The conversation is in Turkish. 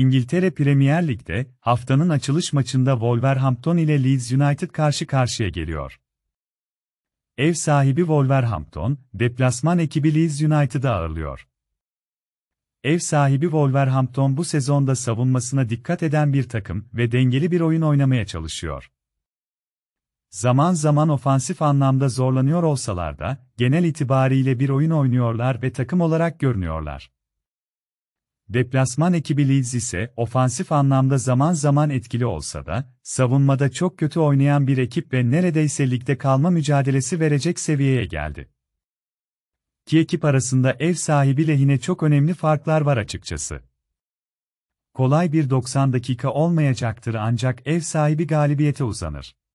İngiltere Premier Lig'de haftanın açılış maçında Wolverhampton ile Leeds United karşı karşıya geliyor. Ev sahibi Wolverhampton, deplasman ekibi Leeds United'ı ağırlıyor. Ev sahibi Wolverhampton bu sezonda savunmasına dikkat eden bir takım ve dengeli bir oyun oynamaya çalışıyor. Zaman zaman ofansif anlamda zorlanıyor olsalar da, genel itibariyle bir oyun oynuyorlar ve takım olarak görünüyorlar. Deplasman ekibi Leeds ise ofansif anlamda zaman zaman etkili olsa da, savunmada çok kötü oynayan bir ekip ve neredeyse ligde kalma mücadelesi verecek seviyeye geldi. İki ekip arasında ev sahibi lehine çok önemli farklar var açıkçası. Kolay bir 90 dakika olmayacaktır ancak ev sahibi galibiyete uzanır.